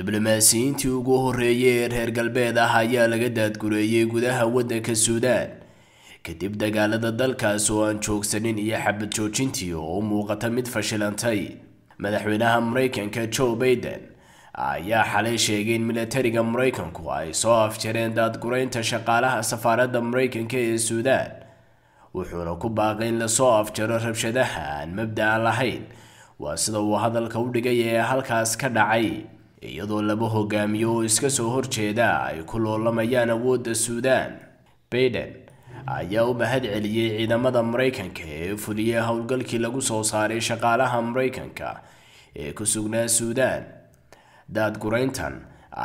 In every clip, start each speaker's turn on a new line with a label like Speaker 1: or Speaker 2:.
Speaker 1: diblomaasiyiintii ugu horreeyey ee reer galbeed ah ayaa laga daadgureeyey gudaha waddanka suudaan kadib dagaalada dalkaas oo aan joogsanin iyo xabad joojintii oo u muuqata mid fashilantay madaxweynaha maraykanka joe baiden ayaa xalay sheegay in milatariga maraykanku ay soo afjareen daadguraynta shaqaalaha safaaradda maraykanka ee suudaan wuxuuna ku baaqay in lasoo afjaro rabshadaha aan mabda'a lahayn waa sida uu hadalka u dhigay ee halkaas ka dhacay iyadoo laba hogaamiyo oo iska soo horjeeda ay ku loolamayaan awoodda suudaan baiden ayaa u mahad celiyey ciidamada maraykanka ee fuliyay howlgalkii lagu soo saaray shaqaalaha maraykanka ee ku sugnaa suudaan daadgurayntan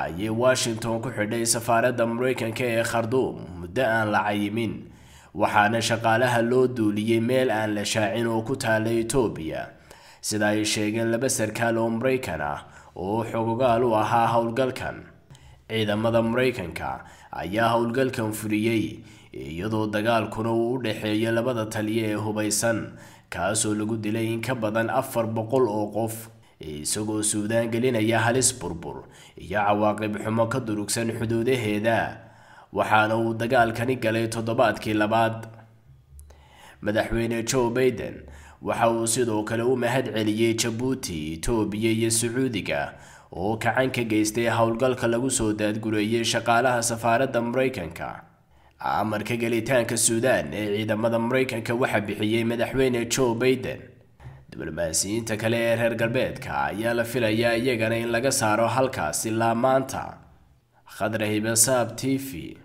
Speaker 1: ayay washington ku xidhay safaaradda maraykanka ee kharduum muddo aan la cayimin waxaana shaqaalaha loo duuliyey meel aan la shaacin oo ku taalla etoobiya sida ay sheegeen laba sarkaal oo maraykan ah oo xogogaal u ahaa howlgalkan ciidamada maraykanka ayaa howlgalkan fuliyey iyadoo dagaalkuna uu u dhexeeyo labada taliye ee hubaysan kaasoo lagu dilay in ka badan afar boqol oo qof isagoo suudaan gelinaya halis burbur iyo cawaaqib xumo ka durugsan xuduudaheeda waxaana uu dagaalkani galay toddobaadkii labaad madaxweyne jo baiden waxa uu sidoo kale u mahad celiyey jabuuti itoobiya iyo sacuudiga oo kacan ka geystay howlgalka lagu soo daadgureeyey shaqaalaha safaaradda maraykanka amarka gelitaanka suudaan ee ciidamada maraykanka waxaa bixiyey madaxweyne joe baiden diblomaasiyiinta kale ee reer galbeedka ayaa la filayaa iyagana in laga saaro halkaas ilaa maanta khadrahibe saab t v